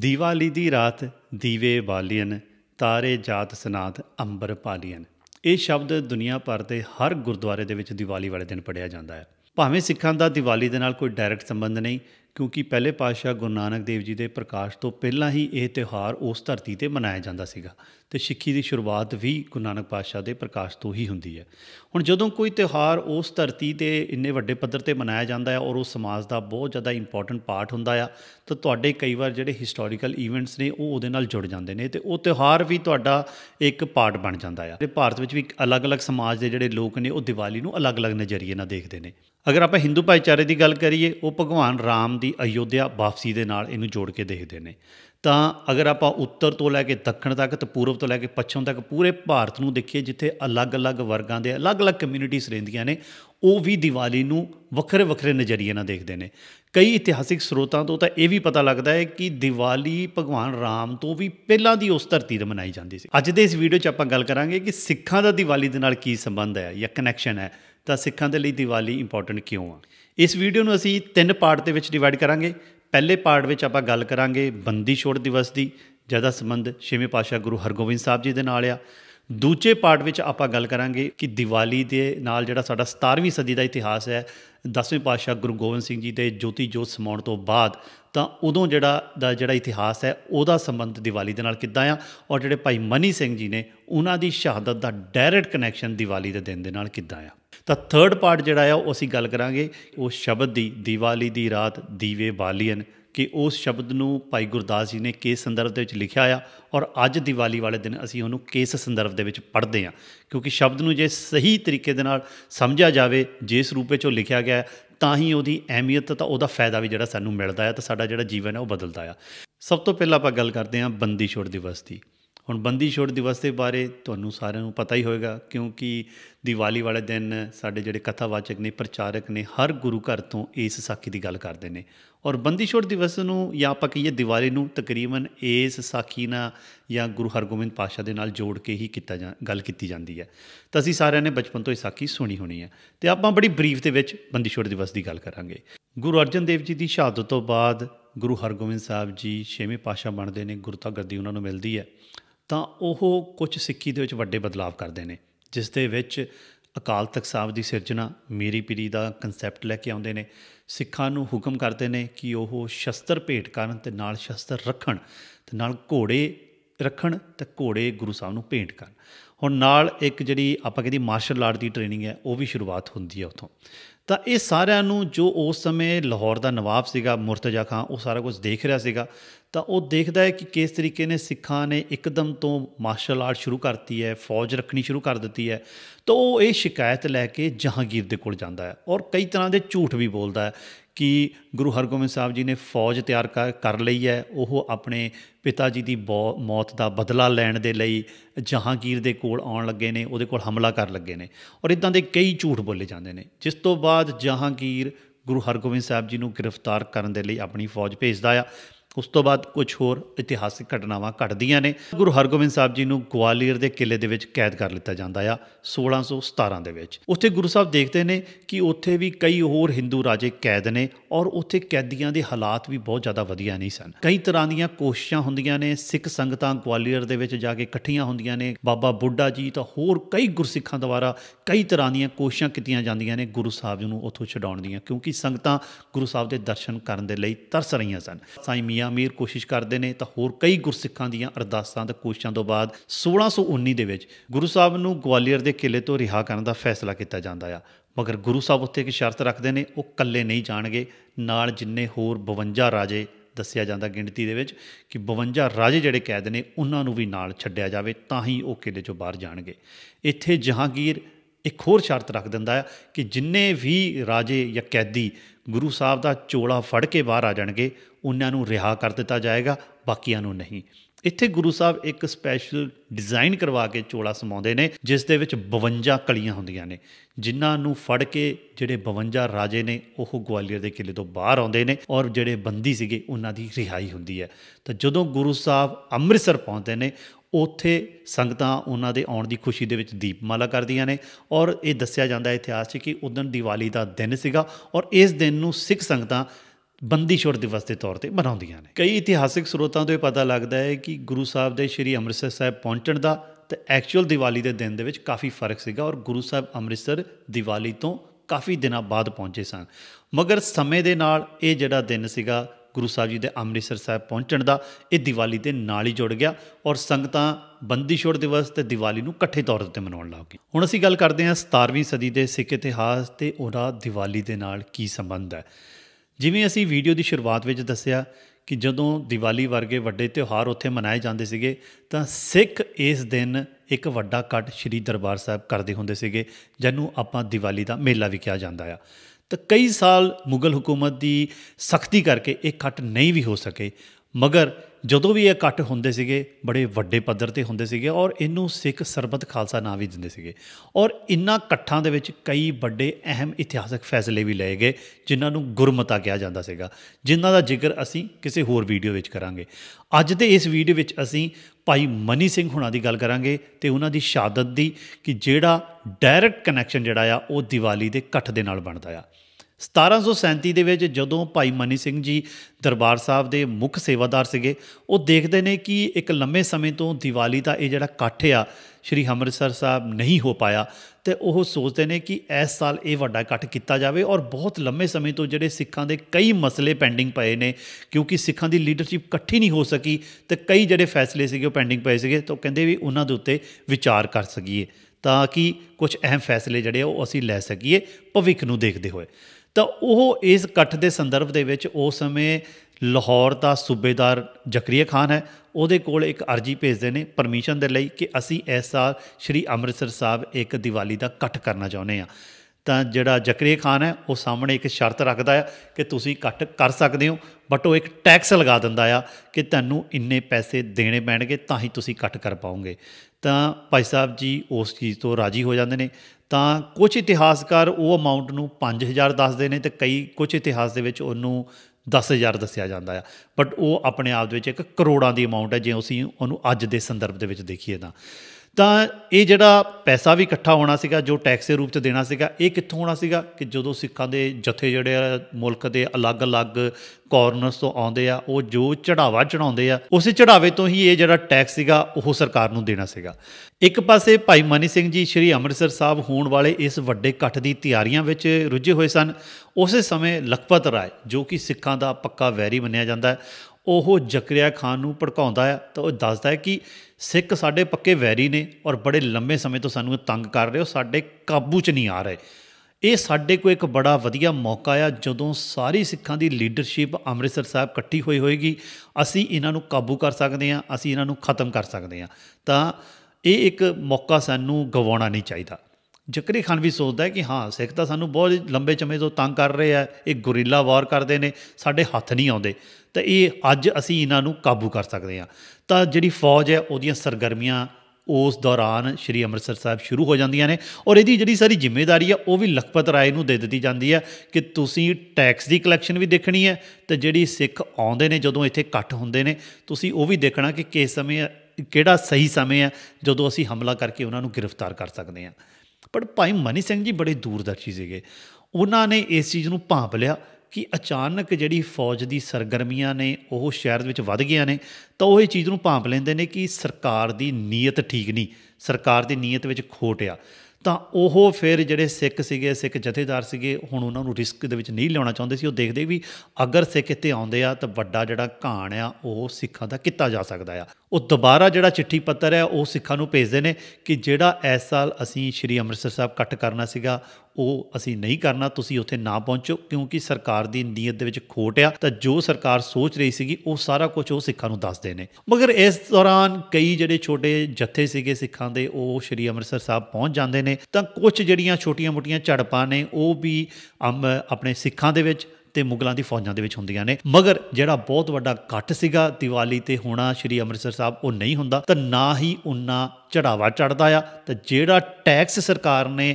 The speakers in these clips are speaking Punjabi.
ਦੀਵਾਲੀ ਦੀ ਰਾਤ ਦੀਵੇ ਬਾਲੀਨ ਤਾਰੇ ਜਾਤ ਸਨਾਤ ਅੰਬਰ ਪਾਲੀਨ ਇਹ ਸ਼ਬਦ ਦੁਨੀਆ ਭਰ ਦੇ ਹਰ ਗੁਰਦੁਆਰੇ ਦੇ ਵਿੱਚ ਦੀਵਾਲੀ ਵਾਲੇ ਦਿਨ ਪੜਿਆ ਜਾਂਦਾ ਹੈ ਭਾਵੇਂ ਸਿੱਖਾਂ ਦਾ ਦੀਵਾਲੀ ਦੇ ਨਾਲ ਕੋਈ ਡਾਇਰੈਕਟ ਸੰਬੰਧ ਨਹੀਂ ਕਿਉਂਕਿ ਪਹਿਲੇ ਪਾਤਸ਼ਾਹ ਗੁਰੂ ਨਾਨਕ ਦੇਵ ਜੀ ਦੇ ਪ੍ਰਕਾਸ਼ ਤੋਂ ਪਹਿਲਾਂ ਹੀ ਇਹ ਤਿਉਹਾਰ ਉਸ ਧਰਤੀ ਤੇ ਮਨਾਇਆ ਜਾਂਦਾ ਸੀਗਾ ਤੇ ਸਿੱਖੀ ਦੀ ਸ਼ੁਰੂਆਤ ਵੀ ਗੁਰੂ ਨਾਨਕ ਪਾਤਸ਼ਾਹ ਦੇ ਪ੍ਰਕਾਸ਼ ਤੋਂ ਹੀ ਹੁੰਦੀ ਹੈ ਹੁਣ ਜਦੋਂ ਕੋਈ ਤਿਉਹਾਰ ਉਸ ਧਰਤੀ ਤੇ ਇੰਨੇ ਵੱਡੇ ਪੱਧਰ ਤੇ ਮਨਾਇਆ ਜਾਂਦਾ ਹੈ ਔਰ ਉਹ ਸਮਾਜ ਦਾ ਬਹੁਤ ਜ਼ਿਆਦਾ ਇੰਪੋਰਟੈਂਟ ਪਾਰਟ ਹੁੰਦਾ ਆ ਤਾਂ ਤੁਹਾਡੇ ਕਈ ਵਾਰ ਜਿਹੜੇ ਹਿਸਟੋਰੀਕਲ ਇਵੈਂਟਸ ਨੇ ਉਹ ਉਹਦੇ ਨਾਲ ਜੁੜ ਜਾਂਦੇ ਨੇ ਤੇ ਉਹ ਤਿਉਹਾਰ ਵੀ ਤੁਹਾਡਾ ਇੱਕ ਪਾਰਟ ਬਣ ਜਾਂਦਾ ਆ ਤੇ ਭਾਰਤ ਵਿੱਚ ਵੀ ਅਲੱਗ-ਅਲੱਗ ਸਮਾਜ ਦੇ ਜਿਹੜੇ ਲੋਕ ਨੇ ਉਹ ਦੀਵਾਲੀ ਨੂੰ ਅਲੱਗ-ਅਲੱਗ ਨਜ਼ਰੀਏ ਨਾਲ ਦੇਖਦੇ ਨੇ ਅਗਰ ਆਪਾਂ ਹਿੰਦੂ ਭਾਈਚਾਰੇ ਦੀ ਗੱਲ ਕਰੀਏ ਉਹ ਭਗਵਾਨ ਰਾਮ ਦੀ ਅਯੋਧਿਆ ਵਾਪਸੀ ਦੇ ਨਾਲ ਇਹਨੂੰ ਜੋੜ ਕੇ ਦੇਖਦੇ ਨੇ ਤਾਂ ਅਗਰ ਆਪਾਂ ਉੱਤਰ ਤੋਂ ਲੈ ਕੇ ਦੱਖਣ ਤੱਕ ਤੇ ਪੂਰਬ ਤੋਂ ਲੈ ਕੇ ਪੱਛਮ ਤੱਕ ਪੂਰੇ ਭਾਰਤ ਨੂੰ ਦੇਖੀਏ ਜਿੱਥੇ ਅਲੱਗ-ਅਲੱਗ ਵਰਗਾਂ ਦੇ ਅਲੱਗ-ਅਲੱਗ ਕਮਿਊਨਿਟੀਆਂ ਰਹਿੰਦੀਆਂ ਨੇ ਉਹ ਵੀ ਦੀਵਾਲੀ ਨੂੰ ਵੱਖਰੇ-ਵੱਖਰੇ ਨਜ਼ਰੀਏ ਨਾਲ ਦੇਖਦੇ ਨੇ ਕਈ ਇਤਿਹਾਸਿਕ ਸਰੋਤਾਂ ਤੋਂ ਤਾਂ ਇਹ ਵੀ ਪਤਾ ਲੱਗਦਾ ਹੈ ਕਿ ਦੀਵਾਲੀ ਭਗਵਾਨ ਰਾਮ ਤੋਂ ਵੀ ਪਹਿਲਾਂ ਦੀ ਉਸ ਧਰਤੀ ਤੇ ਮਨਾਈ ਜਾਂਦੀ ਸੀ ਅੱਜ ਦੇ ਇਸ ਵੀਡੀਓ 'ਚ ਆਪਾਂ ਗੱਲ ਕਰਾਂਗੇ ਕਿ ਸਿੱਖਾਂ ਦਾ ਦੀਵਾਲੀ ਦੇ ਨਾਲ ਕੀ ਸੰਬੰਧ ਹੈ ਜਾਂ ਕਨੈਕਸ਼ਨ ਹੈ ਤਾਂ ਸਿੱਖਾਂ ਦੇ ਲਈ ਦੀਵਾਲੀ ਇੰਪੋਰਟੈਂਟ ਕਿਉਂ ਆ ਇਸ ਵੀਡੀਓ ਨੂੰ ਅਸੀਂ ਤਿੰਨ ਪਾਰਟ ਦੇ ਵਿੱਚ ਡਿਵਾਈਡ ਕਰਾਂਗੇ ਪਹਿਲੇ ਪਾਰਟ ਵਿੱਚ ਆਪਾਂ ਗੱਲ ਕਰਾਂਗੇ ਬੰਦੀ ਛੋੜ ਦਿਵਸ ਦੀ ਜਿਹਦਾ ਸੰਬੰਧ ਛੇਵੇਂ ਪਾਸ਼ਾ ਗੁਰੂ ਹਰਗੋਬਿੰਦ ਸਾਹਿਬ ਜੀ ਦੇ ਨਾਲ ਆ ਦੂਜੇ ਪਾਰਟ ਵਿੱਚ ਆਪਾਂ ਗੱਲ ਕਰਾਂਗੇ ਕਿ ਦੀਵਾਲੀ ਦੇ ਨਾਲ ਜਿਹੜਾ ਸਾਡਾ 17ਵੀਂ ਸਦੀ ਦਾ ਇਤਿਹਾਸ ਹੈ 10ਵੇਂ ਪਾਸ਼ਾ ਗੁਰੂ ਗੋਬਿੰਦ ਸਿੰਘ ਜੀ ਦੇ ਜੋਤੀ ਜੋਤ ਸਮਾਉਣ ਤੋਂ ਬਾਅਦ ਤਾਂ ਉਦੋਂ ਜਿਹੜਾ ਦਾ ਜਿਹੜਾ ਇਤਿਹਾਸ ਹੈ ਉਹਦਾ ਸੰਬੰਧ ਦੀਵਾਲੀ ਦੇ ਨਾਲ ਕਿੱਦਾਂ ਆ ਔਰ ਜਿਹੜੇ ਭਾਈ ਮਨੀ ਸਿੰਘ ਜੀ ਨੇ ਉਹਨਾਂ ਦੀ ਸ਼ਹਾਦਤ ਦਾ ਡਾਇਰੈਕਟ ਕਨੈਕਸ਼ਨ ਦੀਵਾਲੀ ਦੇ ਦਿਨ ਦੇ ਨਾਲ ਕਿੱਦਾਂ ਆ ਤਾਂ ਥਰਡ ਪਾਰਟ ਜਿਹੜਾ ਆ ਉਹ ਅਸੀਂ ਗੱਲ ਕਰਾਂਗੇ ਉਸ ਸ਼ਬਦ ਦੀ ਦੀਵਾਲੀ ਦੀ ਰਾਤ ਦੀਵੇ ਬਾਲੀਨ ਕਿ ਉਸ ਸ਼ਬਦ ਨੂੰ ਭਾਈ ਗੁਰਦਾਸ ਜੀ ਨੇ ਕਿਸ ਸੰਦਰਭ ਦੇ ਵਿੱਚ ਲਿਖਿਆ ਆ ਔਰ ਅੱਜ ਦੀਵਾਲੀ ਵਾਲੇ ਦਿਨ ਅਸੀਂ ਉਹਨੂੰ ਕਿਸ ਸੰਦਰਭ ਦੇ ਵਿੱਚ ਪੜ੍ਹਦੇ ਆ ਕਿਉਂਕਿ ਸ਼ਬਦ ਨੂੰ ਜੇ ਸਹੀ ਤਰੀਕੇ ਦੇ ਨਾਲ ਸਮਝਿਆ ਜਾਵੇ ਜਿਸ ਰੂਪ ਵਿੱਚ ਉਹ ਲਿਖਿਆ ਗਿਆ ਤਾਂ ਹੀ ਉਹਦੀ ਅਹਿਮੀਅਤ ਤਾਂ ਉਹਦਾ ਫਾਇਦਾ ਵੀ ਜਿਹੜਾ ਸਾਨੂੰ ਮਿਲਦਾ ਆ ਤਾਂ ਸਾਡਾ ਜਿਹੜਾ ਜੀਵਨ ਹੈ ਉਹ ਬਦਲਦਾ ਆ ਸਭ ਤੋਂ ਪਹਿਲਾਂ ਆਪਾਂ ਗੱਲ ਕਰਦੇ ਆ ਬੰਦੀ ਛੋੜ ਦਿਵਸ ਦੀ ਹੁਣ ਬੰਦੀ ਛੋੜ ਦਿਵਸ ਦੇ ਬਾਰੇ ਤੁਹਾਨੂੰ ਸਾਰਿਆਂ ਨੂੰ ਪਤਾ ਹੀ ਹੋਵੇਗਾ ਕਿਉਂਕਿ ਦੀਵਾਲੀ ਵਾਲੇ ਦਿਨ ਸਾਡੇ ਜਿਹੜੇ ਕਥਾਵਾਚਕ ਨੇ ਪ੍ਰਚਾਰਕ ਨੇ ਹਰ ਗੁਰੂ ਘਰ ਤੋਂ ਇਸ ਸਾਖੀ ਦੀ ਗੱਲ ਕਰਦੇ ਨੇ ਔਰ ਬੰਦੀ ਛੋੜ ਦਿਵਸ ਨੂੰ ਜਾਂ ਆਪਾਂ ਕਹੀਏ ਦੀਵਾਲੀ ਨੂੰ ਤਕਰੀਬਨ ਇਸ ਸਾਖੀ ਨਾਲ ਜਾਂ ਗੁਰੂ ਹਰਗੋਬਿੰਦ ਪਾਸ਼ਾ ਦੇ ਨਾਲ ਜੋੜ ਕੇ ਹੀ ਕੀਤਾ ਜਾਂ ਗੱਲ ਕੀਤੀ ਜਾਂਦੀ ਹੈ ਤਾਂ ਅਸੀਂ ਸਾਰਿਆਂ ਨੇ ਬਚਪਨ ਤੋਂ ਇਹ ਸਾਖੀ ਸੁਣੀ ਹੋਣੀ ਹੈ ਤੇ ਆਪਾਂ ਬੜੀ ਬਰੀਫ ਦੇ ਵਿੱਚ ਬੰਦੀ ਛੋੜ ਦਿਵਸ ਦੀ ਗੱਲ ਕਰਾਂਗੇ ਗੁਰੂ ਅਰਜਨ ਦੇਵ ਜੀ ਦੀ ਸ਼ਹਾਦਤ ਤੋਂ ਬਾਅਦ ਗੁਰੂ ਹਰਗੋਬਿੰਦ ਸਾਹਿਬ ਜੀ ਛੇਵੇਂ ਪਾਸ਼ਾ ਬਣਦੇ ਨੇ ਗੁਰਤਾ ਗੱਦੀ ਉਹਨਾਂ ਨੂੰ ਮਿਲਦੀ ਹੈ ਤਾਂ ਉਹ ਕੁਝ ਸਿੱਖੀ ਦੇ ਵਿੱਚ ਵੱਡੇ ਬਦਲਾਅ ਕਰਦੇ ਨੇ ਜਿਸ ਦੇ ਵਿੱਚ ਅਕਾਲ ਤਖਤ ਸਾਹਿਬ ਦੀ ਸਿਰਜਣਾ ਮੇਰੀ ਪੀਰੀ ਦਾ ਕਨਸੈਪਟ ਲੈ ਕੇ ਆਉਂਦੇ ਨੇ ਸਿੱਖਾਂ ਨੂੰ ਹੁਕਮ ਕਰਦੇ ਨੇ ਕਿ ਉਹ ਸ਼ਸਤਰ ਭੇਟ ਕਰਨ ਤੇ ਨਾਲ ਸ਼ਸਤਰ ਰੱਖਣ ਤੇ ਨਾਲ ਘੋੜੇ ਰੱਖਣ ਤੇ ਘੋੜੇ ਗੁਰੂ ਸਾਹਿਬ ਨੂੰ ਭੇਟ ਕਰਨ ਹੁਣ ਨਾਲ ਇੱਕ ਜਿਹੜੀ ਆਪਾਂ ਕਹਿੰਦੀ ਮਾਰਸ਼ਲ ਆਰਟ ਦੀ ਟ੍ਰੇਨਿੰਗ ਹੈ ਉਹ ਵੀ ਸ਼ੁਰੂਆਤ ਹੁੰਦੀ ਹੈ ਉਥੋਂ ਤਾਂ ਇਹ ਸਾਰਿਆਂ ਨੂੰ ਜੋ ਉਸ ਸਮੇਂ ਲਾਹੌਰ ਦਾ ਨਵਾਬ ਸੀਗਾ ਮੁਰਤਜ਼ਾ ਖਾਨ ਉਹ ਸਾਰਾ ਕੁਝ ਦੇਖ ਰਿਹਾ ਸੀਗਾ ਤਾਂ ਉਹ ਦੇਖਦਾ ਹੈ ਕਿ ਕਿਸ ਤਰੀਕੇ ਨੇ ਸਿੱਖਾਂ ਨੇ ਇੱਕਦਮ ਤੋਂ ਮਾਰਸ਼ਲ ਆਰਟ ਸ਼ੁਰੂ ਕਰਤੀ ਹੈ ਫੌਜ ਰੱਖਣੀ ਸ਼ੁਰੂ ਕਰ ਦਿੱਤੀ ਹੈ ਤਾਂ ਉਹ ਇਹ ਸ਼ਿਕਾਇਤ ਲੈ ਕੇ ਜਹਾਂਗੀਰ ਦੇ ਕੋਲ ਜਾਂਦਾ ਹੈ ਔਰ ਕਈ ਤਰ੍ਹਾਂ ਦੇ ਝੂਠ ਵੀ ਬੋਲਦਾ ਹੈ ਕਿ ਗੁਰੂ ਹਰਗੋਬਿੰਦ ਸਾਹਿਬ ਜੀ ਨੇ ਫੌਜ ਤਿਆਰ ਕਰ ਲਈ ਹੈ ਉਹ ਆਪਣੇ ਪਿਤਾ ਜੀ ਦੀ ਮੌਤ ਦਾ ਬਦਲਾ ਲੈਣ ਦੇ ਲਈ ਜਹਾਂਗੀਰ ਦੇ ਕੋਲ ਆਉਣ ਲੱਗੇ ਨੇ ਉਹਦੇ ਕੋਲ ਹਮਲਾ ਕਰਨ ਲੱਗੇ ਨੇ ਔਰ ਇਦਾਂ ਦੇ ਕਈ ਝੂਠ ਬੋਲੇ ਜਾਂਦੇ ਨੇ ਜਿਸ ਤੋਂ ਬਾਅਦ ਜਹਾਂਗੀਰ ਗੁਰੂ ਹਰਗੋਬਿੰਦ ਸਾਹਿਬ ਜੀ ਨੂੰ ਗ੍ਰਿਫਤਾਰ ਕਰਨ ਦੇ ਲਈ ਆਪਣੀ ਫੌਜ ਭੇਜਦਾ ਆ ਉਸ ਤੋਂ ਬਾਅਦ ਕੁਝ ਹੋਰ ਇਤਿਹਾਸਿਕ ਘਟਨਾਵਾਂ ਘਟਦੀਆਂ ਨੇ ਗੁਰੂ ਹਰਗੋਬਿੰਦ ਸਾਹਿਬ ਜੀ ਨੂੰ ਗਵਾਲੀਅਰ ਦੇ ਕਿਲੇ ਦੇ ਵਿੱਚ ਕੈਦ ਕਰ ਲਿੱਤਾ ਜਾਂਦਾ ਆ 1617 ਦੇ ਵਿੱਚ ਉੱਥੇ ਗੁਰੂ ਸਾਹਿਬ ਦੇਖਦੇ ਨੇ ਕਿ ਉੱਥੇ ਵੀ ਕਈ ਹੋਰ ਹਿੰਦੂ ਰਾਜੇ ਕੈਦ ਨੇ ਔਰ ਉੱਥੇ ਕੈਦੀਆਂ ਦੇ ਹਾਲਾਤ ਵੀ ਬਹੁਤ ਜ਼ਿਆਦਾ ਵਧੀਆ ਨਹੀਂ ਸਨ ਕਈ ਤਰ੍ਹਾਂ ਦੀਆਂ ਕੋਸ਼ਿਸ਼ਾਂ ਹੁੰਦੀਆਂ ਨੇ ਸਿੱਖ ਸੰਗਤਾਂ ਗਵਾਲੀਅਰ ਦੇ ਵਿੱਚ ਜਾ ਕੇ ਇਕੱਠੀਆਂ ਹੁੰਦੀਆਂ ਨੇ ਬਾਬਾ ਬੁੱਢਾ ਜੀ ਤਾਂ ਹੋਰ ਕਈ ਗੁਰਸਿੱਖਾਂ ਦੁਆਰਾ ਕਈ ਤਰ੍ਹਾਂ ਦੀਆਂ ਕੋਸ਼ਿਸ਼ਾਂ ਕੀਤੀਆਂ ਜਾਂਦੀਆਂ ਨੇ ਗੁਰੂ ਸਾਹਿਬ ਨੂੰ ਉੱਥੋਂ ਛਡਾਉਣ ਦੀਆਂ ਕਿਉਂਕਿ ਸੰਗਤਾਂ ਗੁਰੂ ਸਾਹਿਬ ਦੇ ਦਰਸ਼ਨ ਕਰਨ ਦੇ ਲਈ ਤਰਸ ਰਹੀਆਂ ਸਨ ਸਾਈਂ ਮੀਆਂ ਮੀਰ ਕੋਸ਼ਿਸ਼ ਕਰਦੇ ਨੇ ਤਾਂ ਹੋਰ ਕਈ ਗੁਰਸਿੱਖਾਂ ਦੀਆਂ ਅਰਦਾਸਾਂ ਤੇ ਕੋਸ਼ਿਸ਼ਾਂ ਤੋਂ ਬਾਅਦ 1619 ਦੇ ਵਿੱਚ ਗੁਰੂ ਸਾਹਿਬ ਨੂੰ ਗਵਾਲੀਅਰ ਦੇ ਕਿਲੇ ਤੋਂ ਰਿਹਾ ਕਰਨ ਦਾ ਫੈਸਲਾ ਕੀਤਾ ਜਾਂਦਾ ਆ ਮਗਰ ਗੁਰੂ ਸਾਹਿਬ ਉੱਤੇ ਇੱਕ ਸ਼ਰਤ ਰੱਖਦੇ ਨੇ ਉਹ ਇਕੱਲੇ ਨਹੀਂ ਜਾਣਗੇ ਨਾਲ ਜਿੰਨੇ ਹੋਰ 52 ਰਾਜੇ ਦੱਸਿਆ ਜਾਂਦਾ ਗਿਣਤੀ ਦੇ ਵਿੱਚ ਕਿ 52 ਰਾਜੇ ਜਿਹੜੇ ਕੈਦ ਨੇ ਉਹਨਾਂ ਨੂੰ ਵੀ ਨਾਲ ਛੱਡਿਆ ਜਾਵੇ ਤਾਂ ਹੀ ਉਹ ਕਿਲੇ ਚੋਂ ਬਾਹਰ ਜਾਣਗੇ ਇੱਥੇ ਜਹਾਂਗੀਰ ਇੱਕ ਹੋਰ ਸ਼ਰਤ ਰੱਖ ਦਿੰਦਾ ਹੈ ਕਿ ਜਿੰਨੇ ਵੀ ਰਾਜੇ ਜਾਂ ਕੈਦੀ ਗੁਰੂ ਸਾਹਿਬ ਦਾ ਚੋਲਾ ਫੜ ਕੇ ਬਾਹਰ ਆ ਜਾਣਗੇ ਉਹਨਾਂ ਨੂੰ ਰਿਹਾ ਕਰ ਦਿੱਤਾ ਜਾਏਗਾ ਬਾਕੀਆਂ ਨੂੰ ਨਹੀਂ ਇੱਥੇ ਗੁਰੂ ਸਾਹਿਬ ਇੱਕ ਸਪੈਸ਼ਲ ਡਿਜ਼ਾਈਨ ਕਰਵਾ ਕੇ ਚੋਲਾ ਸਮਾਉਂਦੇ ਨੇ ਜਿਸ ਦੇ ਵਿੱਚ 52 ਕਲੀਆਂ ਹੁੰਦੀਆਂ ਨੇ ਜਿਨ੍ਹਾਂ ਨੂੰ ਫੜ ਕੇ ਜਿਹੜੇ 52 ਰਾਜੇ ਨੇ ਉਹ ਗਵਾਲੀਅਰ ਦੇ ਕਿਲੇ ਤੋਂ ਬਾਹਰ ਆਉਂਦੇ ਨੇ ਔਰ ਜਿਹੜੇ ਬੰਦੀ ਸੀਗੇ ਉਹਨਾਂ ਦੀ ਰਿਹਾਈ ਹੁੰਦੀ ਹੈ ਤਾਂ ਜਦੋਂ ਗੁਰੂ ਸਾਹਿਬ ਅੰਮ੍ਰਿਤਸਰ ਪਹੁੰਚਦੇ ਨੇ ਉੱਥੇ ਸੰਗਤਾਂ ਉਹਨਾਂ ਦੇ ਆਉਣ ਦੀ ਖੁਸ਼ੀ ਦੇ ਵਿੱਚ ਦੀਪਮਾਲਾ ਕਰਦੀਆਂ ਨੇ ਔਰ ਇਹ ਦੱਸਿਆ ਜਾਂਦਾ ਹੈ ਇਤਿਹਾਸ 'ਚ ਕਿ ਉਦੋਂ ਦੀਵਾਲੀ ਦਾ ਦਿਨ ਸੀਗਾ ਔਰ ਇਸ ਦਿਨ ਨੂੰ ਸਿੱਖ ਸੰਗਤਾਂ ਬੰਦੀ ਛੋੜ ਦਿਵਸ ਦੇ ਤੌਰ ਤੇ ਮਨਾਉਂਦੀਆਂ ਨੇ ਕਈ ਇਤਿਹਾਸਿਕ ਸਰੋਤਾਂ ਤੋਂ ਇਹ ਪਤਾ ਲੱਗਦਾ ਹੈ ਕਿ ਗੁਰੂ ਸਾਹਿਬ ਦੇ ਸ਼੍ਰੀ ਅੰਮ੍ਰਿਤਸਰ ਸਾਹਿਬ ਪਹੁੰਚਣ ਦਾ ਤੇ ਐਕਚੁਅਲ ਦੀਵਾਲੀ ਦੇ ਦਿਨ ਦੇ ਵਿੱਚ ਕਾਫੀ ਫਰਕ ਸੀਗਾ ਔਰ ਗੁਰੂ ਸਾਹਿਬ ਅੰਮ੍ਰਿਤਸਰ ਦੀਵਾਲੀ ਤੋਂ ਕਾਫੀ ਦਿਨਾਂ ਬਾਅਦ ਪਹੁੰਚੇ ਸਨ ਮਗਰ ਸਮੇਂ ਦੇ ਨਾਲ ਇਹ ਜਿਹੜਾ ਦਿਨ ਸੀਗਾ ਗੁਰੂ ਸਾਹਿਬ ਜੀ ਦੇ ਅੰਮ੍ਰਿਤਸਰ ਸਾਹਿਬ ਪਹੁੰਚਣ ਦਾ ਇਹ ਦੀਵਾਲੀ ਦੇ ਨਾਲ ਹੀ ਜੁੜ ਗਿਆ ਔਰ ਸੰਗਤਾਂ ਬੰਦੀ ਛੋੜ ਦਿਵਸ ਤੇ ਦੀਵਾਲੀ ਨੂੰ ਇਕੱਠੇ ਤੌਰ ਤੇ ਮਨਾਉਣ ਲੱਗ ਗਏ ਹੁਣ ਅਸੀਂ ਗੱਲ ਕਰਦੇ ਹਾਂ 17ਵੀਂ ਸਦੀ ਦੇ ਸਿੱਖ ਇਤਿਹਾਸ ਤੇ ਉਹਦਾ ਦੀਵਾਲੀ ਦੇ ਨਾਲ ਕੀ ਸੰਬੰਧ ਹੈ ਜਿਵੇਂ ਅਸੀਂ ਵੀਡੀਓ ਦੀ ਸ਼ੁਰੂਆਤ ਵਿੱਚ ਦੱਸਿਆ ਕਿ ਜਦੋਂ ਦੀਵਾਲੀ ਵਰਗੇ ਵੱਡੇ ਤਿਉਹਾਰ ਉੱਥੇ ਮਨਾਏ ਜਾਂਦੇ ਸੀਗੇ ਤਾਂ ਸਿੱਖ ਇਸ ਦਿਨ ਇੱਕ ਵੱਡਾ ਕੱਟ ਸ੍ਰੀ ਦਰਬਾਰ ਸਾਹਿਬ ਕਰਦੇ ਹੁੰਦੇ ਸੀਗੇ ਜਿਹਨੂੰ ਆਪਾਂ ਦੀਵਾਲੀ ਦਾ ਮੇਲਾ ਵੀ ਕਿਹਾ ਜਾਂਦਾ ਆ ਤਾਂ ਕਈ ਸਾਲ ਮੁਗਲ ਹਕੂਮਤ ਦੀ ਸਖਤੀ ਕਰਕੇ ਇਹ ਕੱਟ ਨਹੀਂ ਵੀ ਹੋ ਸਕੇ ਮਗਰ ਜਦੋਂ ਵੀ ਇਹ ਕੱਟ ਹੁੰਦੇ ਸੀਗੇ ਬੜੇ ਵੱਡੇ ਪੱਧਰ ਤੇ ਹੁੰਦੇ ਸੀਗੇ ਔਰ ਇਹਨੂੰ ਸਿੱਖ ਸਰਬਤ ਖਾਲਸਾ ਨਾਂ ਵੀ ਦਿੰਦੇ ਸੀਗੇ ਔਰ ਇਨ੍ਹਾਂ ਇਕੱਠਾਂ ਦੇ ਵਿੱਚ ਕਈ ਵੱਡੇ ਅਹਿਮ ਇਤਿਹਾਸਕ ਫੈਸਲੇ ਵੀ ਲਏ ਗਏ ਜਿਨ੍ਹਾਂ ਨੂੰ ਗੁਰਮਤਾ ਕਿਹਾ ਜਾਂਦਾ ਸੀਗਾ ਜਿਨ੍ਹਾਂ ਦਾ ਜ਼ਿਕਰ ਅਸੀਂ ਕਿਸੇ ਹੋਰ ਵੀਡੀਓ ਵਿੱਚ ਕਰਾਂਗੇ ਅੱਜ ਦੇ ਇਸ ਵੀਡੀਓ ਵਿੱਚ ਅਸੀਂ ਭਾਈ ਮਨੀ ਸਿੰਘ ਹੁਣਾਂ ਦੀ ਗੱਲ ਕਰਾਂਗੇ ਤੇ ਉਹਨਾਂ ਦੀ ਸ਼ਹਾਦਤ ਦੀ ਕਿ ਜਿਹੜਾ ਡਾਇਰੈਕਟ ਕਨੈਕਸ਼ਨ ਜਿਹੜਾ ਆ ਉਹ ਦੀਵਾਲੀ ਦੇ ਇਕੱਠ ਦੇ ਨਾਲ ਬਣਦਾ ਆ 1737 ਦੇ ਵਿੱਚ ਜਦੋਂ ਭਾਈ ਮਨੀ ਸਿੰਘ ਜੀ ਦਰਬਾਰ ਸਾਹਿਬ ਦੇ ਮੁੱਖ ਸੇਵਾਦਾਰ ਸੀਗੇ ਉਹ ਦੇਖਦੇ ਨੇ ਕਿ ਇੱਕ ਲੰਮੇ ਸਮੇਂ ਤੋਂ ਦੀਵਾਲੀ ਦਾ ਇਹ ਜਿਹੜਾ ਇਕੱਠ ਆ ਸ਼੍ਰੀ ਹਮਰਸਰ ਸਾਹਿਬ ਨਹੀਂ ਹੋ ਪਾਇਆ ਤੇ ਉਹ ਸੋਚਦੇ ਨੇ ਕਿ ਇਸ ਸਾਲ ਇਹ ਵੱਡਾ ਇਕੱਠ ਕੀਤਾ ਜਾਵੇ ਔਰ ਬਹੁਤ ਲੰਮੇ ਸਮੇਂ ਤੋਂ ਜਿਹੜੇ ਸਿੱਖਾਂ ਦੇ ਕਈ ਮਸਲੇ ਪੈਂਡਿੰਗ ਪਏ ਨੇ ਕਿਉਂਕਿ ਸਿੱਖਾਂ ਦੀ ਲੀਡਰਸ਼ਿਪ ਇਕੱਠੀ ਨਹੀਂ ਹੋ ਸਕੀ ਤੇ ਕਈ ਜਿਹੜੇ ਫੈਸਲੇ ਸੀਗੇ ਉਹ ਪੈਂਡਿੰਗ ਪਏ ਸੀਗੇ ਤਾਂ ਕਹਿੰਦੇ ਵੀ ਉਹਨਾਂ ਦੇ ਉੱਤੇ ਵਿਚਾਰ ਕਰ ਸਕੀਏ ਤਾਂ ਕਿ ਕੁਝ ਅਹਿਮ ਫੈਸਲੇ ਜਿਹੜੇ ਉਹ ਅਸੀਂ ਲੈ ਸਕੀਏ ਭਵਿੱਖ ਨੂੰ ਦੇਖਦੇ ਹੋਏ ਤਾਂ ਉਹ ਇਸ ਇਕੱਠ ਦੇ ਸੰਦਰਭ ਦੇ ਵਿੱਚ ਉਸ ਸਮੇਂ ਲਾਹੌਰ ਦਾ ਸੂਬੇਦਾਰ ਜ਼ਕਰੀਆ ਖਾਨ ਹੈ ਉਹਦੇ ਕੋਲ ਇੱਕ ਅਰਜੀ ਭੇਜਦੇ ਨੇ ਪਰਮਿਸ਼ਨ ਦੇ ਲਈ ਕਿ ਅਸੀਂ ਇਸ ਸਾਲ ਸ੍ਰੀ ਅੰਮ੍ਰਿਤਸਰ ਸਾਹਿਬ ਇੱਕ ਦੀਵਾਲੀ ਦਾ ਇਕੱਠ ਕਰਨਾ ਚਾਹੁੰਦੇ ਆ ਤਾਂ ਜਿਹੜਾ ਜ਼ਕਰੀਆ ਖਾਨ ਹੈ ਉਹ ਸਾਹਮਣੇ ਇੱਕ ਸ਼ਰਤ ਰੱਖਦਾ ਹੈ ਕਿ ਤੁਸੀਂ ਇਕੱਠ ਕਰ ਸਕਦੇ ਹੋ ਬਟ ਉਹ ਇੱਕ ਟੈਕਸ ਲਗਾ ਦਿੰਦਾ ਆ ਕਿ ਤੁਹਾਨੂੰ ਇੰਨੇ ਪੈਸੇ ਦੇਣੇ ਪੈਣਗੇ ਤਾਂ ਹੀ ਤੁਸੀਂ ਇਕੱਠ ਕਰ ਪਾਓਗੇ ਤਾਂ ਭਾਈ ਸਾਹਿਬ ਜੀ ਉਸ ਚੀਜ਼ ਤੋਂ ਰਾਜੀ ਹੋ ਜਾਂਦੇ ਨੇ ਤਾਂ ਕੁਝ ਇਤਿਹਾਸਕਾਰ ਉਹ ਅਮਾਉਂਟ ਨੂੰ 5000 ਦੱਸਦੇ ਨੇ ਤੇ ਕਈ ਕੁਝ ਇਤਿਹਾਸ ਦੇ ਵਿੱਚ ਉਹਨੂੰ 10000 ਦੱਸਿਆ ਜਾਂਦਾ ਆ ਬਟ ਉਹ ਆਪਣੇ ਆਪ ਦੇ ਵਿੱਚ ਇੱਕ ਕਰੋੜਾਂ ਦੀ ਅਮਾਉਂਟ ਹੈ ਜੇ ਅਸੀਂ ਉਹਨੂੰ ਅੱਜ ਦੇ ਸੰਦਰਭ ਦੇ ਵਿੱਚ ਦੇਖੀਏ ਤਾਂ ਤਾਂ ਇਹ ਜਿਹੜਾ ਪੈਸਾ ਵੀ ਇਕੱਠਾ ਹੋਣਾ ਸੀਗਾ ਜੋ ਟੈਕਸ ਦੇ ਰੂਪ 'ਚ ਦੇਣਾ ਸੀਗਾ ਇਹ ਕਿੱਥੋਂ ਹੋਣਾ ਸੀਗਾ ਕਿ ਜਦੋਂ ਸਿੱਖਾਂ ਦੇ ਜਥੇ ਜਿਹੜੇ ਆ ਮੁਲਕ ਦੇ ਅਲੱਗ-ਅਲੱਗ ਕਾਰਨਰਸ ਤੋਂ ਆਉਂਦੇ ਆ ਉਹ ਜੋ ਚੜਾਵਾ ਚੜਾਉਂਦੇ ਆ ਉਸੇ ਚੜਾਵੇ ਤੋਂ ਹੀ ਇਹ ਜਿਹੜਾ ਟੈਕਸ ਸੀਗਾ ਉਹ ਸਰਕਾਰ ਨੂੰ ਦੇਣਾ ਸੀਗਾ ਇੱਕ ਪਾਸੇ ਭਾਈ ਮਨੀ ਸਿੰਘ ਜੀ ਸ਼੍ਰੀ ਅੰਮ੍ਰਿਤਸਰ ਸਾਹਿਬ ਹੋਣ ਵਾਲੇ ਇਸ ਵੱਡੇ ਇਕੱਠ ਦੀ ਤਿਆਰੀਆਂ ਵਿੱਚ ਰੁੱਝੇ ਹੋਏ ਸਨ ਉਸੇ ਸਮੇਂ ਲਖਪਤ ਰਾਏ ਜੋ ਕਿ ਸਿੱਖਾਂ ਦਾ ਪੱਕਾ ਵੈਰੀ ਮੰਨਿਆ ਜਾਂਦਾ ਹੈ ਉਹ ਜਕਰਿਆ ਖਾਨ ਨੂੰ ਭੜਕਾਉਂਦਾ ਹੈ ਤਾਂ ਉਹ ਦੱਸਦਾ ਹੈ ਕਿ ਸਿੱਖ ਸਾਡੇ ਪੱਕੇ ਵੈਰੀ ਨੇ ਔਰ ਬੜੇ ਲੰਮੇ ਸਮੇਂ ਤੋਂ ਸਾਨੂੰ ਤੰਗ ਕਰ ਰਹੇ ਹੋ ਸਾਡੇ ਕਾਬੂ 'ਚ ਨਹੀਂ ਆ ਰਹੇ ਇਹ ਸਾਡੇ ਕੋਲ ਇੱਕ ਬੜਾ ਵਧੀਆ ਮੌਕਾ ਆ ਜਦੋਂ ਸਾਰੀ ਸਿੱਖਾਂ ਦੀ ਲੀਡਰਸ਼ਿਪ ਅੰਮ੍ਰਿਤਸਰ ਸਾਹਿਬ ਇਕੱਠੀ ਹੋਈ ਹੋਏਗੀ ਅਸੀਂ ਇਹਨਾਂ ਨੂੰ ਕਾਬੂ ਕਰ ਸਕਦੇ ਹਾਂ ਅਸੀਂ ਇਹਨਾਂ ਨੂੰ ਖਤਮ ਕਰ ਸਕਦੇ ਹਾਂ ਤਾਂ ਇਹ ਇੱਕ ਮੌਕਾ ਸਾਨੂੰ ਗਵਾਉਣਾ ਨਹੀਂ ਚਾਹੀਦਾ ਜਕਰੀ ਖਾਨ ਵੀ ਸੋਚਦਾ ਹੈ ਕਿ ਹਾਂ ਸਿੱਖ ਤਾਂ ਸਾਨੂੰ ਬਹੁਤ ਲੰਬੇ ਚਮੇ ਤੋਂ ਤੰਗ ਕਰ ਰਹੇ ਆ ਇਹ ਗੋਰੀਲਾ ਵਾਰ ਕਰਦੇ ਨੇ ਸਾਡੇ ਹੱਥ ਨਹੀਂ ਆਉਂਦੇ ਤਾਂ ਇਹ ਅੱਜ ਅਸੀਂ ਇਹਨਾਂ ਨੂੰ ਕਾਬੂ ਕਰ ਸਕਦੇ ਹਾਂ ਤਾਂ ਜਿਹੜੀ ਫੌਜ ਹੈ ਉਹਦੀਆਂ ਸਰਗਰਮੀਆਂ ਉਸ ਦੌਰਾਨ ਸ਼੍ਰੀ ਅੰਮ੍ਰਿਤਸਰ ਸਾਹਿਬ ਸ਼ੁਰੂ ਹੋ ਜਾਂਦੀਆਂ ਨੇ ਔਰ ਇਹਦੀ ਜਿਹੜੀ ਸਾਰੀ ਜ਼ਿੰਮੇਵਾਰੀ ਆ ਉਹ ਵੀ ਲਖਪਤ ਰਾਏ ਨੂੰ ਦੇ ਦਿੱਤੀ ਜਾਂਦੀ ਹੈ ਕਿ ਤੁਸੀਂ ਟੈਕਸ ਦੀ ਕਲੈਕਸ਼ਨ ਵੀ ਦੇਖਣੀ ਹੈ ਤੇ ਜਿਹੜੀ ਸਿੱਖ ਆਉਂਦੇ ਨੇ ਜਦੋਂ ਇੱਥੇ ਇਕੱਠ ਹੁੰਦੇ ਨੇ ਤੁਸੀਂ ਉਹ ਵੀ ਦੇਖਣਾ ਕਿ ਕਿਸ ਸਮੇਂ ਕਿਹੜਾ ਸਹੀ ਸਮੇਂ ਹੈ ਜਦੋਂ ਅਸੀਂ ਹਮਲਾ ਕਰਕੇ ਉਹਨਾਂ ਨੂੰ ਗ੍ਰਿਫਤਾਰ ਕਰ ਸਕਦੇ ਹਾਂ ਪਰ ਭਾਈ ਮਨੀ ਸਿੰਘ ਜੀ ਬੜੇ ਦੂਰਦਰਸ਼ੀ ਸੀਗੇ ਉਹਨਾਂ ਨੇ ਇਸ ਚੀਜ਼ ਨੂੰ ਭਾਂਪ ਲਿਆ ਕਿ ਅਚਾਨਕ ਜਿਹੜੀ ਫੌਜ ਦੀ ਸਰਗਰਮੀਆਂ ਨੇ ਉਹ ਸ਼ਹਿਰ ਦੇ ਵਿੱਚ ਵੱਧ ਗਈਆਂ ਨੇ ਤਾਂ ਉਹ ਇਹ ਚੀਜ਼ ਨੂੰ ਭਾਂਪ ਲੈਂਦੇ ਨੇ ਕਿ ਸਰਕਾਰ ਦੀ ਨੀਅਤ ਠੀਕ ਨਹੀਂ ਸਰਕਾਰ ਦੀ ਨੀਅਤ ਵਿੱਚ ਖੋਟ ਆ ਤਾਂ ਉਹ ਫਿਰ ਜਿਹੜੇ ਸਿੱਖ ਸੀਗੇ ਸਿੱਖ ਜਥੇਦਾਰ ਸੀਗੇ ਹੁਣ ਉਹਨਾਂ ਨੂੰ ਰਿਸਕ ਦੇ ਵਿੱਚ ਨਹੀਂ ਲਿਆਉਣਾ ਚਾਹੁੰਦੇ ਸੀ ਉਹ ਦੇਖਦੇ ਵੀ ਅਗਰ ਸਿੱਖ ਇੱਥੇ ਆਉਂਦੇ ਆ ਤਾਂ ਵੱਡਾ ਜਿਹੜਾ ਘਾਣ ਆ ਉਹ ਸਿੱਖਾਂ ਦਾ ਕੀਤਾ ਜਾ ਸਕਦਾ ਆ ਉਹ ਦੁਬਾਰਾ ਜਿਹੜਾ ਚਿੱਠੀ ਪੱਤਰ ਹੈ ਉਹ ਸਿੱਖਾਂ ਨੂੰ ਭੇਜਦੇ ਨੇ ਕਿ ਜਿਹੜਾ ਇਸ ਸਾਲ ਅਸੀਂ ਸ਼੍ਰੀ ਅੰਮ੍ਰਿਤਸਰ ਸਾਹਿਬ ਕੱਟ ਕਰਨਾ ਸੀਗਾ ਉਹ ਅਸੀਂ ਨਹੀਂ ਕਰਨਾ ਤੁਸੀਂ ਉੱਥੇ ਨਾ ਪਹੁੰਚੋ ਕਿਉਂਕਿ ਸਰਕਾਰ ਦੀ ਨੀਅਤ ਦੇ ਵਿੱਚ ਖੋਟ ਆ ਤਾਂ ਜੋ ਸਰਕਾਰ ਸੋਚ ਰਹੀ ਸੀਗੀ ਉਹ ਸਾਰਾ ਕੁਝ ਉਹ ਸਿੱਖਾਂ ਨੂੰ ਦੱਸਦੇ ਨੇ ਮਗਰ ਇਸ ਦੌਰਾਨ ਕਈ ਜਿਹੜੇ ਛੋਟੇ ਜੱਥੇ ਸੀਗੇ ਸਿੱਖਾਂ ਦੇ ਉਹ ਸ਼੍ਰੀ ਅੰਮ੍ਰਿਤਸਰ ਸਾਹਿਬ ਪਹੁੰਚ ਜਾਂਦੇ ਨੇ ਤਾਂ ਕੁਝ ਜਿਹੜੀਆਂ ਛੋਟੀਆਂ-ਮੋਟੀਆਂ ਝੜਪਾਂ ਨੇ ਉਹ ਵੀ ਆਪਣੇ ਸਿੱਖਾਂ ਦੇ ਵਿੱਚ ਤੇ ਮੁਗਲਾਂ ਦੀ ਫੌਜਾਂ ਦੇ ਵਿੱਚ ਹੁੰਦੀਆਂ ਨੇ ਮਗਰ ਜਿਹੜਾ ਬਹੁਤ ਵੱਡਾ ਘੱਟ ਸੀਗਾ ਦੀਵਾਲੀ ਤੇ ਹੋਣਾ ਸ਼੍ਰੀ ਅੰਮ੍ਰਿਤਸਰ ਸਾਹਿਬ ਉਹ ਨਹੀਂ ਹੁੰਦਾ ਤਾਂ ਨਾ ਹੀ ਉਹਨਾਂ ਚੜਾਵਾ ਚੜਦਾ ਆ ਤੇ ਜਿਹੜਾ ਟੈਕਸ ਸਰਕਾਰ ਨੇ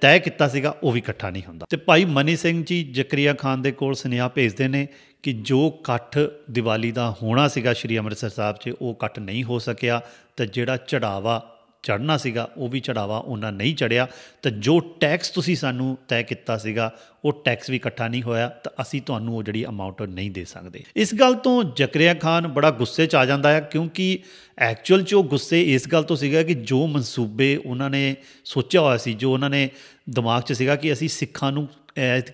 ਤੈਅ ਕੀਤਾ ਸੀਗਾ ਉਹ ਵੀ ਇਕੱਠਾ ਨਹੀਂ ਹੁੰਦਾ ਤੇ ਭਾਈ ਮਨੀ ਸਿੰਘ ਜੀ ਜਕਰੀਆ ਖਾਨ ਦੇ ਕੋਲ ਸੁਨੇਹਾ ਭੇਜਦੇ ਨੇ ਕਿ ਜੋ ਇਕੱਠ ਦੀਵਾਲੀ ਦਾ ਹੋਣਾ ਸੀਗਾ ਸ਼੍ਰੀ ਅੰਮ੍ਰਿਤਸਰ ਸਾਹਿਬ 'ਚ ਉਹ ਇਕੱਠ ਨਹੀਂ ਹੋ ਸਕਿਆ ਤੇ ਜਿਹੜਾ ਚੜਾਵਾ ਚੜਨਾ ਸੀਗਾ ਉਹ ਵੀ ਚੜਾਵਾ ਉਹਨਾਂ ਨਹੀਂ ਚੜਿਆ ਤਾਂ ਜੋ ਟੈਕਸ ਤੁਸੀਂ ਸਾਨੂੰ ਤੈਅ ਕੀਤਾ ਸੀਗਾ ਉਹ ਟੈਕਸ ਵੀ ਇਕੱਠਾ ਨਹੀਂ ਹੋਇਆ ਤਾਂ ਅਸੀਂ ਤੁਹਾਨੂੰ ਉਹ ਜਿਹੜੀ ਅਮਾਉਂਟ ਨਹੀਂ ਦੇ ਸਕਦੇ ਇਸ ਗੱਲ ਤੋਂ ਜਕਰਿਆ ਖਾਨ ਬੜਾ ਗੁੱਸੇ 'ਚ ਆ ਜਾਂਦਾ ਹੈ ਕਿਉਂਕਿ ਐਕਚੁਅਲ 'ਚ ਉਹ ਗੁੱਸੇ ਇਸ ਗੱਲ ਤੋਂ ਸੀਗਾ ਕਿ ਜੋ ਮਨਸੂਬੇ ਉਹਨਾਂ ਨੇ ਸੋਚਿਆ ਹੋਇਆ ਸੀ ਜੋ ਉਹਨਾਂ ਨੇ ਦਿਮਾਗ 'ਚ ਸੀਗਾ ਕਿ ਅਸੀਂ ਸਿੱਖਾਂ ਨੂੰ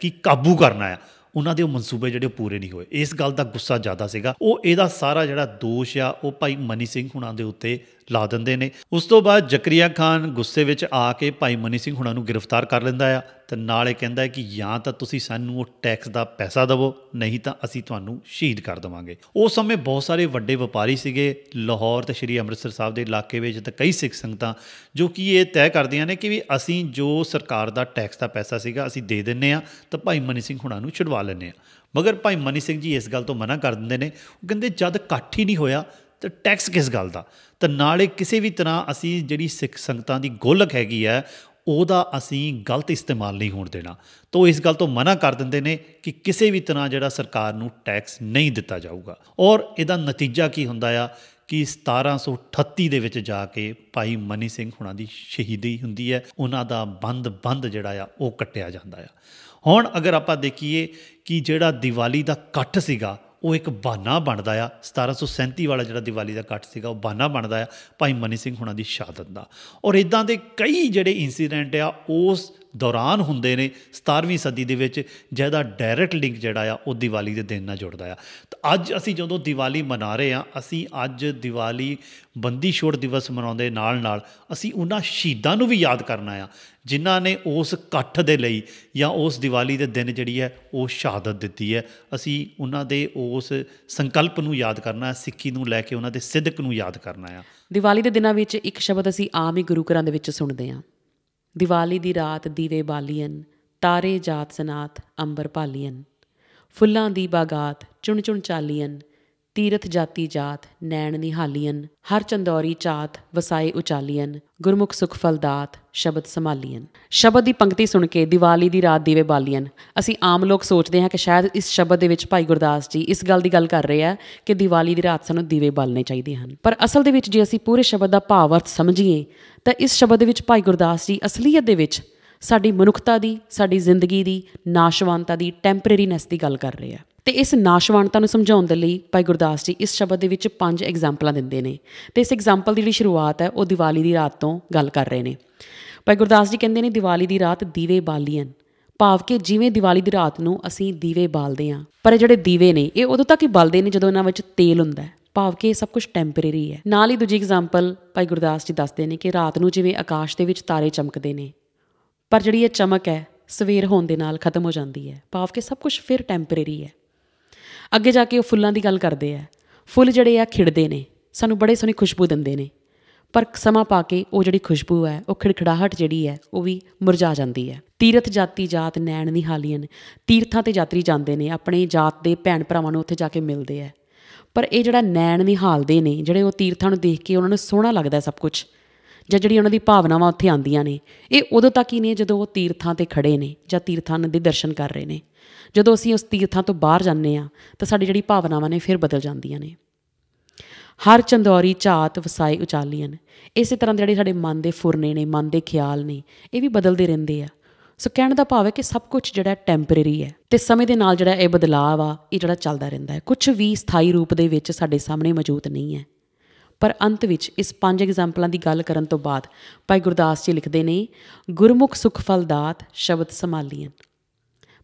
ਕਿ ਕਾਬੂ ਕਰਨਾ ਹੈ ਉਹਨਾਂ ਦੇ ਉਹ ਮਨਸੂਬੇ ਜਿਹੜੇ ਪੂਰੇ ਨਹੀਂ ਹੋਏ ਇਸ ਗੱਲ ਦਾ ਗੁੱਸਾ ਜ਼ਿਆਦਾ ਸੀਗਾ ਉਹ ਇਹਦਾ ਸਾਰਾ ਜਿਹੜਾ ਦੋਸ਼ ਆ ਉਹ ਭਾਈ ਮਨੀ ਸਿੰਘ ਹੁਣਾਂ ਦੇ ਉੱਤੇ ਲਾ ਦਿੰਦੇ ਨੇ ਉਸ ਤੋਂ ਬਾਅਦ ਜ਼ਕਰੀਆ ਖਾਨ ਗੁੱਸੇ ਵਿੱਚ ਆ ਕੇ ਭਾਈ ਮਨੀ ਸਿੰਘ ਹੁਣਾਂ ਨੂੰ ਗ੍ਰਿਫਤਾਰ ਕਰ ਲੈਂਦਾ ਆ ਤੇ ਨਾਲੇ ਕਹਿੰਦਾ ਕਿ ਜਾਂ ਤਾਂ ਤੁਸੀਂ ਸਾਨੂੰ ਉਹ ਟੈਕਸ ਦਾ ਪੈਸਾ ਦਿਵੋ ਨਹੀਂ ਤਾਂ ਅਸੀਂ ਤੁਹਾਨੂੰ ਸ਼ਹੀਦ ਕਰ ਦਵਾਂਗੇ ਉਸ ਸਮੇਂ ਬਹੁਤ ਸਾਰੇ ਵੱਡੇ ਵਪਾਰੀ ਸੀਗੇ ਲਾਹੌਰ ਤੇ ਸ਼੍ਰੀ ਅੰਮ੍ਰਿਤਸਰ ਸਾਹਿਬ ਦੇ ਇਲਾਕੇ ਵਿੱਚ ਤੇ ਕਈ ਸਿੱਖ ਸੰਗਤਾਂ ਜੋ ਕਿ ਇਹ ਤੈਅ ਕਰਦੀਆਂ ਨੇ ਕਿ ਵੀ ਅਸੀਂ ਜੋ ਸਰਕਾਰ ਦਾ ਟੈਕਸ ਦਾ ਪੈਸਾ ਸੀਗਾ ਅਸੀਂ ਦੇ ਦਿੰਨੇ ਆ ਤਾਂ ਭਾਈ ਮਨੀ ਸਿੰਘ ਹੁਣਾਂ ਨੂੰ ਛੁਡਵਾ ਲੈਂਦੇ ਆ ਮਗਰ ਭਾਈ ਮਨੀ ਸਿੰਘ ਜੀ ਇਸ ਗੱਲ ਤੋਂ ਮਨਾ ਕਰ ਦਿੰਦੇ ਨੇ ਉਹ ਕਹਿੰਦੇ ਜਦ ਇਕੱਠ ਹੀ ਨਹੀਂ ਹੋਇਆ ਤਾਂ ਟੈਕਸ ਕਿਸ ਗੱਲ ਦਾ ਤਾਂ ਨਾਲੇ ਕਿਸੇ ਵੀ ਤਰ੍ਹਾਂ ਅਸੀਂ ਜਿਹੜੀ ਸਿੱਖ ਸੰਗਤਾਂ ਦੀ ਗੋਲਕ ਹੈਗੀ ਹੈ ਉਹਦਾ ਅਸੀਂ ਗਲਤ ਇਸਤੇਮਾਲ ਨਹੀਂ ਹੋਣ ਦੇਣਾ ਤੋਂ ਇਸ ਗੱਲ ਤੋਂ ਮਨਾ ਕਰ ਦਿੰਦੇ ਨੇ ਕਿ ਕਿਸੇ ਵੀ ਤਰ੍ਹਾਂ ਜਿਹੜਾ ਸਰਕਾਰ ਨੂੰ ਟੈਕਸ ਨਹੀਂ ਦਿੱਤਾ ਜਾਊਗਾ ਔਰ ਇਹਦਾ ਨਤੀਜਾ ਕੀ ਹੁੰਦਾ ਆ ਕਿ 1738 ਦੇ ਵਿੱਚ ਜਾ ਕੇ ਭਾਈ ਮਨੀ ਸਿੰਘ ਹੁਣਾਂ ਦੀ ਸ਼ਹੀਦੀ ਹੁੰਦੀ ਹੈ ਉਹਨਾਂ ਦਾ ਬੰਦ ਬੰਦ ਜਿਹੜਾ ਆ ਉਹ ਕੱਟਿਆ ਜਾਂਦਾ ਆ ਹੁਣ ਅਗਰ ਆਪਾਂ ਦੇਖੀਏ ਕਿ ਜਿਹੜਾ ਦੀਵਾਲੀ ਦਾ ਕੱਟ ਸੀਗਾ ਉਹ ਇੱਕ ਬਹਾਨਾ ਬਣਦਾ ਆ 1737 ਵਾਲਾ ਜਿਹੜਾ ਦੀਵਾਲੀ ਦਾ ਕੱਟ ਸੀਗਾ ਉਹ ਬਹਾਨਾ ਬਣਦਾ ਆ ਭਾਈ ਮਨੀ ਸਿੰਘ ਹੁਣਾਂ ਦੀ ਸ਼ਹਾਦਤ ਦਾ ਔਰ ਇਦਾਂ ਦੇ ਕਈ ਜਿਹੜੇ ਇਨਸੀਡੈਂਟ ਆ ਉਸ ਦੌਰਾਨ ਹੁੰਦੇ ਨੇ 17ਵੀਂ ਸਦੀ ਦੇ ਵਿੱਚ ਜਿਹਦਾ ਡਾਇਰੈਕਟ ਲਿੰਕ ਜਿਹੜਾ ਆ ਉਹ ਦੀਵਾਲੀ ਦੇ ਦਿਨ ਨਾਲ ਜੁੜਦਾ ਆ ਤਾਂ ਅੱਜ ਅਸੀਂ ਜਦੋਂ ਦੀਵਾਲੀ ਮਨਾ ਰਹੇ ਆ ਅਸੀਂ ਅੱਜ ਦੀਵਾਲੀ ਬੰਦੀ ਛੋੜ ਦਿਵਸ ਮਨਾਉਂਦੇ ਨਾਲ ਨਾਲ ਅਸੀਂ ਉਹਨਾਂ ਸ਼ਹੀਦਾਂ ਨੂੰ ਵੀ ਯਾਦ ਕਰਨਾ ਆ ਜਿਨ੍ਹਾਂ ਨੇ ਉਸ ਇਕੱਠ ਦੇ ਲਈ ਜਾਂ ਉਸ ਦੀਵਾਲੀ ਦੇ ਦਿਨ ਜਿਹੜੀ ਹੈ ਉਹ ਸ਼ਹਾਦਤ ਦਿੱਤੀ ਹੈ ਅਸੀਂ ਉਹਨਾਂ ਦੇ ਉਸ ਸੰਕਲਪ ਨੂੰ ਯਾਦ ਕਰਨਾ ਹੈ ਸਿੱਖੀ ਨੂੰ ਲੈ ਕੇ ਉਹਨਾਂ ਦੇ ਸਿੱਧਕ ਨੂੰ ਯਾਦ ਕਰਨਾ ਆ ਦੀਵਾਲੀ ਦੇ ਦਿਨਾਂ ਵਿੱਚ ਇੱਕ ਸ਼ਬਦ ਅਸੀਂ ਆਮ ਹੀ ਗੁਰੂ ਘਰਾਂ ਦੇ ਵਿੱਚ ਸੁਣਦੇ ਹਾਂ ਦੀਵਾਲੀ ਦੀ ਰਾਤ ਦੀਵੇ ਬਾਲੀਆਂ ਤਾਰੇ ਜਾਤ ਸਨਾਤ ਅੰਬਰ ਭਾਲੀਅਨ ਫੁੱਲਾਂ ਦੀ ਬਾਗਾਤ ਚੁਣ ਚੁਣ ਚਾਲੀਆਂ ਤੀਰਥ ਜਾਤੀ ਜਾਤ ਨੈਣ ਨਿਹਾਲੀਆਂ ਹਰ ਚੰਦੌਰੀ ਚਾਤ ਵਸਾਏ ਉਚਾਲੀਆਂ ਗੁਰਮੁਖ ਸੁਖ ਫਲਦਾਤ ਸ਼ਬਦ ਸੰਭਾਲੀਆਂ ਸ਼ਬਦ ਦੀ ਪੰਕਤੀ ਸੁਣ ਕੇ ਦੀਵਾਲੀ ਦੀ ਰਾਤ ਦੀਵੇ ਬਾਲੀਆਂ ਅਸੀਂ ਆਮ ਲੋਕ ਸੋਚਦੇ ਹਾਂ ਕਿ ਸ਼ਾਇਦ ਇਸ ਸ਼ਬਦ ਦੇ ਵਿੱਚ ਭਾਈ ਗੁਰਦਾਸ ਜੀ ਇਸ ਗੱਲ ਦੀ ਗੱਲ ਕਰ ਰਹੇ ਆ ਕਿ ਦੀਵਾਲੀ ਦੀ ਰਾਤ ਸਾਨੂੰ ਦੀਵੇ ਬਾਲਨੇ ਚਾਹੀਦੇ ਹਨ ਪਰ ਅਸਲ ਦੇ ਵਿੱਚ ਜੇ ਅਸੀਂ ਪੂਰੇ ਸ਼ਬਦ ਦਾ ਭਾਵ ਅਰਥ ਸਮਝੀਏ ਤਾਂ ਇਸ ਸ਼ਬਦ ਦੇ ਵਿੱਚ ਭਾਈ ਗੁਰਦਾਸ ਜੀ ਅਸਲੀਅਤ ਦੇ ਵਿੱਚ ਸਾਡੀ ਮਨੁੱਖਤਾ ਦੀ ਸਾਡੀ ਜ਼ਿੰਦਗੀ ਦੀ ਨਾਸ਼ਵਾਨਤਾ ਦੀ ਟੈਂਪਰੇਰੀਨੈਸ ਦੀ ਗੱਲ ਕਰ ਰਹੇ ਆ ਤੇ ਇਸ ਨਾਸ਼ਵਾਨਤਾ ਨੂੰ ਸਮਝਾਉਣ ਦੇ ਲਈ ਭਾਈ ਗੁਰਦਾਸ ਜੀ ਇਸ ਸ਼ਬਦ ਦੇ ਵਿੱਚ ਪੰਜ ਐਗਜ਼ਾਮਪਲਾਂ ਦਿੰਦੇ ਨੇ ਤੇ ਇਸ ਐਗਜ਼ਾਮਪਲ ਦੀ ਜਿਹੜੀ ਸ਼ੁਰੂਆਤ ਹੈ ਉਹ ਦੀਵਾਲੀ ਦੀ ਰਾਤ ਤੋਂ ਗੱਲ ਕਰ ਰਹੇ ਨੇ ਭਾਈ ਗੁਰਦਾਸ ਜੀ ਕਹਿੰਦੇ ਨੇ ਦੀਵਾਲੀ ਦੀ ਰਾਤ ਦੀਵੇ ਬਾਲੀਆਂ ਭਾਵ ਕਿ ਜਿਵੇਂ ਦੀਵਾਲੀ ਦੀ ਰਾਤ ਨੂੰ ਅਸੀਂ ਦੀਵੇ ਬਾਲਦੇ ਆਂ ਪਰ ਇਹ ਜਿਹੜੇ ਦੀਵੇ ਨੇ ਇਹ ਉਦੋਂ ਤੱਕ ਹੀ ਬਲਦੇ ਨੇ ਜਦੋਂ ਇਹਨਾਂ ਵਿੱਚ ਤੇਲ ਹੁੰਦਾ ਹੈ ਭਾਵ ਕਿ ਇਹ ਸਭ ਕੁਝ ਟੈਂਪਰੇਰੀ ਹੈ ਨਾਲ ਹੀ ਦੂਜੀ ਐਗਜ਼ਾਮਪਲ ਭਾਈ ਗੁਰਦਾਸ ਜੀ ਦੱਸਦੇ ਨੇ ਕਿ ਰਾਤ ਨੂੰ ਜਿਵੇਂ ਆਕਾਸ਼ ਦੇ ਵਿੱਚ ਤਾਰੇ ਚਮਕਦੇ ਨੇ ਪਰ ਜਿਹੜੀ ਇਹ ਚਮਕ ਹੈ ਸਵੇਰ ਹੋਣ ਦੇ ਨਾਲ ਖਤਮ ਹੋ ਜਾਂਦੀ ਹੈ ਭਾਵ ਕਿ ਸਭ ਕੁਝ ਫਿਰ ਟੈਂਪਰੇਰੀ ਹੈ ਅੱਗੇ ਜਾ ਕੇ ਉਹ ਫੁੱਲਾਂ ਦੀ ਗੱਲ ਕਰਦੇ ਆ ਫੁੱਲ ਜਿਹੜੇ ਆ ਖਿੜਦੇ ਨੇ ਸਾਨੂੰ ਬੜੇ ਸੋਹਣੀ ਖੁਸ਼ਬੂ ਦਿੰਦੇ ਨੇ ਪਰ ਸਮਾਂ ਪਾ ਕੇ ਉਹ ਜਿਹੜੀ ਖੁਸ਼ਬੂ ਹੈ ਉਹ ਖਿੜਖਿੜਾਹਟ ਜਿਹੜੀ ਹੈ ਉਹ ਵੀ ਮੁਰਝਾ ਜਾਂਦੀ ਹੈ ਤੀਰਥ ਜਾਤੀ ਜਾਤ ਨੈਣ ਨੇ ਤੀਰਥਾਂ ਤੇ ਯਾਤਰੀ ਜਾਂਦੇ ਨੇ ਆਪਣੇ ਜਾਤ ਦੇ ਭੈਣ ਭਰਾਵਾਂ ਨੂੰ ਉੱਥੇ ਜਾ ਕੇ ਮਿਲਦੇ ਆ ਪਰ ਇਹ ਜਿਹੜਾ ਨੈਣ ਨਿਹਾਲਦੇ ਨੇ ਜਿਹੜੇ ਉਹ ਤੀਰਥਾਂ ਨੂੰ ਦੇਖ ਕੇ ਉਹਨਾਂ ਨੂੰ ਸੋਹਣਾ ਲੱਗਦਾ ਸਭ ਕੁਝ ਜਾਂ ਜਿਹੜੀ ਉਹਨਾਂ ਦੀ ਭਾਵਨਾਵਾਂ ਉੱਥੇ ਆਉਂਦੀਆਂ ਨੇ ਇਹ ਉਦੋਂ ਤੱਕ ਹੀ ਨਹੀਂ ਜਦੋਂ ਉਹ ਤੀਰਥਾਂ ਤੇ ਖੜੇ ਨੇ ਜਾਂ ਤੀਰਥਾਂ ਦੇ ਦਰਸ਼ਨ ਕਰ ਰਹੇ ਨੇ ਜਦੋਂ ਅਸੀਂ ਉਸ ਤੀਰਥਾਂ ਤੋਂ ਬਾਹਰ ਜਾਂਦੇ ਆ ਤਾਂ ਸਾਡੀ ਜਿਹੜੀ ਭਾਵਨਾਵਾਂ ਨੇ ਫਿਰ ਬਦਲ ਜਾਂਦੀਆਂ ਨੇ ਹਰ ਚੰਦੌਰੀ ਝਾਤ ਵਸਾਈ ਨੇ ਇਸੇ ਤਰ੍ਹਾਂ ਜਿਹੜੇ ਸਾਡੇ ਮਨ ਦੇ ਫੁਰਨੇ ਨੇ ਮਨ ਦੇ ਖਿਆਲ ਨੇ ਇਹ ਵੀ ਬਦਲਦੇ ਰਹਿੰਦੇ ਆ ਸੋ ਕਹਿਣ ਦਾ ਭਾਵ ਹੈ ਕਿ ਸਭ ਕੁਝ ਜਿਹੜਾ ਟੈਂਪਰੇਰੀ ਹੈ ਤੇ ਸਮੇਂ ਦੇ ਨਾਲ ਜਿਹੜਾ ਇਹ ਬਦਲਾਅ ਆ ਇਹ ਜਿਹੜਾ ਚੱਲਦਾ ਰਹਿੰਦਾ ਹੈ ਕੁਝ ਵੀ ਸਥਾਈ ਰੂਪ ਦੇ ਵਿੱਚ ਸਾਡੇ ਸਾਹਮਣੇ ਮੌਜੂਦ ਨਹੀਂ ਹੈ ਪਰ ਅੰਤ ਵਿੱਚ ਇਸ ਪੰਜ ਐਗਜ਼ਾਮਪਲਾਂ ਦੀ ਗੱਲ ਕਰਨ ਤੋਂ ਬਾਅਦ ਭਾਈ ਗੁਰਦਾਸ ਜੀ ਲਿਖਦੇ ਨੇ ਗੁਰਮੁਖ ਸੁਖ ਦਾਤ ਸ਼ਬਦ ਸੰਭਾਲੀਆਂ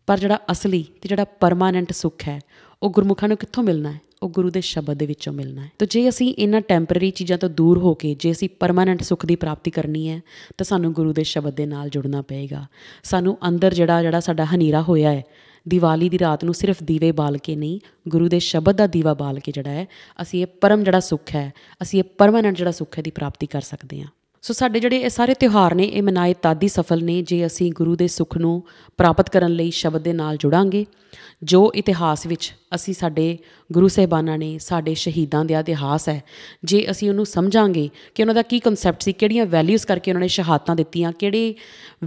ਪਰ ਜਿਹੜਾ ਅਸਲੀ ਤੇ ਜਿਹੜਾ ਪਰਮਾਨੈਂਟ ਸੁਖ ਹੈ ਉਹ ਗੁਰਮੁਖਾਂ ਨੂੰ ਕਿੱਥੋਂ ਮਿਲਣਾ ਹੈ ਉਹ ਗੁਰੂ ਦੇ ਸ਼ਬਦ ਦੇ ਵਿੱਚੋਂ ਮਿਲਣਾ ਹੈ ਤਾਂ ਜੇ ਅਸੀਂ ਇਹਨਾਂ ਟੈਂਪਰੇਰੀ ਚੀਜ਼ਾਂ ਤੋਂ ਦੂਰ ਹੋ ਕੇ ਜੇ ਅਸੀਂ ਪਰਮਾਨੈਂਟ ਸੁਖ ਦੀ ਪ੍ਰਾਪਤੀ ਕਰਨੀ ਹੈ ਤਾਂ ਸਾਨੂੰ ਗੁਰੂ ਦੇ ਸ਼ਬਦ ਦੇ ਨਾਲ ਜੁੜਨਾ ਪਏਗਾ ਸਾਨੂੰ ਅੰਦਰ ਜਿਹੜਾ ਜਿਹੜਾ ਸਾਡਾ ਹਨੇਰਾ ਹੋਇਆ ਹੈ ਦੀਵਾਲੀ ਦੀ ਰਾਤ ਨੂੰ ਸਿਰਫ ਦੀਵੇ ਬਾਲ ਕੇ ਨਹੀਂ ਗੁਰੂ ਦੇ ਸ਼ਬਦ ਦਾ ਦੀਵਾ ਬਾਲ ਕੇ ਜਿਹੜਾ ਹੈ ਅਸੀਂ ਇਹ ਪਰਮ ਜਿਹੜਾ ਸੁੱਖ ਹੈ ਅਸੀਂ ਇਹ ਪਰਮਨੈਂਟ ਜਿਹੜਾ ਸੁੱਖ ਹੈ ਦੀ ਪ੍ਰਾਪਤੀ ਕਰ ਸਕਦੇ ਹਾਂ ਸੋ ਸਾਡੇ ਜਿਹੜੇ ਇਹ ਸਾਰੇ ਤਿਉਹਾਰ ਨੇ ਇਹ ਮਨਾਏ ਤਾਂ ਹੀ ਸਫਲ ਨੇ ਜੇ ਅਸੀਂ ਗੁਰੂ ਦੇ ਸੁਖ ਨੂੰ ਪ੍ਰਾਪਤ ਕਰਨ ਲਈ ਸ਼ਬਦ ਦੇ ਨਾਲ ਜੁੜਾਂਗੇ ਜੋ ਇਤਿਹਾਸ ਵਿੱਚ ਅਸੀਂ ਸਾਡੇ ਗੁਰੂ ਸਹਿਬਾਨਾਂ ਨੇ ਸਾਡੇ ਸ਼ਹੀਦਾਂ ਦਾ ਇਤਿਹਾਸ ਹੈ ਜੇ ਅਸੀਂ ਉਹਨੂੰ ਸਮਝਾਂਗੇ ਕਿ ਉਹਨਾਂ ਦਾ ਕੀ ਕਨਸੈਪਟ ਸੀ ਕਿਹੜੀਆਂ ਵੈਲਿਊਜ਼ ਕਰਕੇ ਉਹਨਾਂ ਨੇ ਸ਼ਹਾਦਤਾਂ ਦਿੱਤੀਆਂ ਕਿਹੜੇ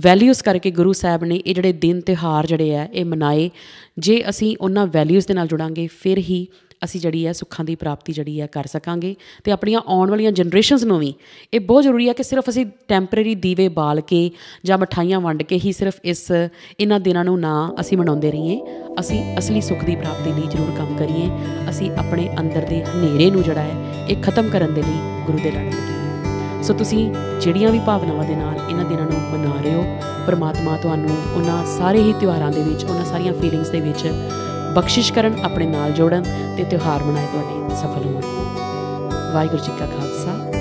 ਵੈਲਿਊਜ਼ ਕਰਕੇ ਗੁਰੂ ਸਾਹਿਬ ਨੇ ਇਹ ਜਿਹੜੇ ਦਿਨ ਤਿਉਹਾਰ ਜਿਹੜੇ ਆ ਇਹ ਮਨਾਏ ਜੇ ਅਸੀਂ ਉਹਨਾਂ ਵੈਲਿਊਜ਼ ਦੇ ਨਾਲ ਜੁੜਾਂਗੇ ਫਿਰ ਹੀ ਅਸੀਂ ਜਿਹੜੀ ਹੈ ਸੁੱਖਾਂ ਦੀ ਪ੍ਰਾਪਤੀ ਜਿਹੜੀ ਹੈ ਕਰ ਸਕਾਂਗੇ ਤੇ ਆਪਣੀਆਂ ਆਉਣ ਵਾਲੀਆਂ ਜਨਰੇਸ਼ਨਸ ਨੂੰ ਵੀ ਇਹ ਬਹੁਤ ਜ਼ਰੂਰੀ ਹੈ ਕਿ ਸਿਰਫ ਅਸੀਂ ਟੈਂਪਰੇਰੀ ਦੀਵੇ ਬਾਲ ਕੇ ਜਾਂ ਮਠਾਈਆਂ ਵੰਡ ਕੇ ਹੀ ਸਿਰਫ ਇਸ ਇਹਨਾਂ ਦਿਨਾਂ ਨੂੰ ਨਾ ਅਸੀਂ ਮਨਾਉਂਦੇ ਰਹੀਏ ਅਸੀਂ ਅਸਲੀ ਸੁੱਖ ਦੀ ਪ੍ਰਾਪਤੀ ਲਈ ਜ਼ਰੂਰ ਕੰਮ ਕਰੀਏ ਅਸੀਂ ਆਪਣੇ ਅੰਦਰ ਦੇ ਹਨੇਰੇ ਨੂੰ ਜਿਹੜਾ ਹੈ ਇਹ ਖਤਮ ਕਰਨ ਦੇ ਲਈ ਗੁਰੂ ਦੇ ਨਾਲ ਲੱਗੀਏ ਸੋ ਤੁਸੀਂ ਜਿਹੜੀਆਂ ਵੀ ਭਾਵਨਾਵਾਂ ਦੇ ਨਾਲ ਇਹਨਾਂ ਦਿਨਾਂ ਨੂੰ ਮਨਾ ਰਹੇ ਹੋ ਪਰਮਾਤਮਾ ਤੁਹਾਨੂੰ ਉਹਨਾਂ ਸਾਰੇ ਹੀ ਤਿਉਹਾਰਾਂ ਦੇ ਵਿੱਚ ਉਹਨਾਂ ਸਾਰੀਆਂ ਫੀਲਿੰਗਸ ਦੇ ਵਿੱਚ ਬਖਸ਼ਿਸ਼ ਕਰਨ ਆਪਣੇ ਨਾਲ ਜੋੜਨ ਤੇ ਤਿਉਹਾਰ ਮਨਾਏ ਤੁਹਾਡੇ ਸਫਲ ਹੋਣ ਵਾਹਿਗੁਰੂ ਜੀ ਕਾ ਖਾਲਸਾ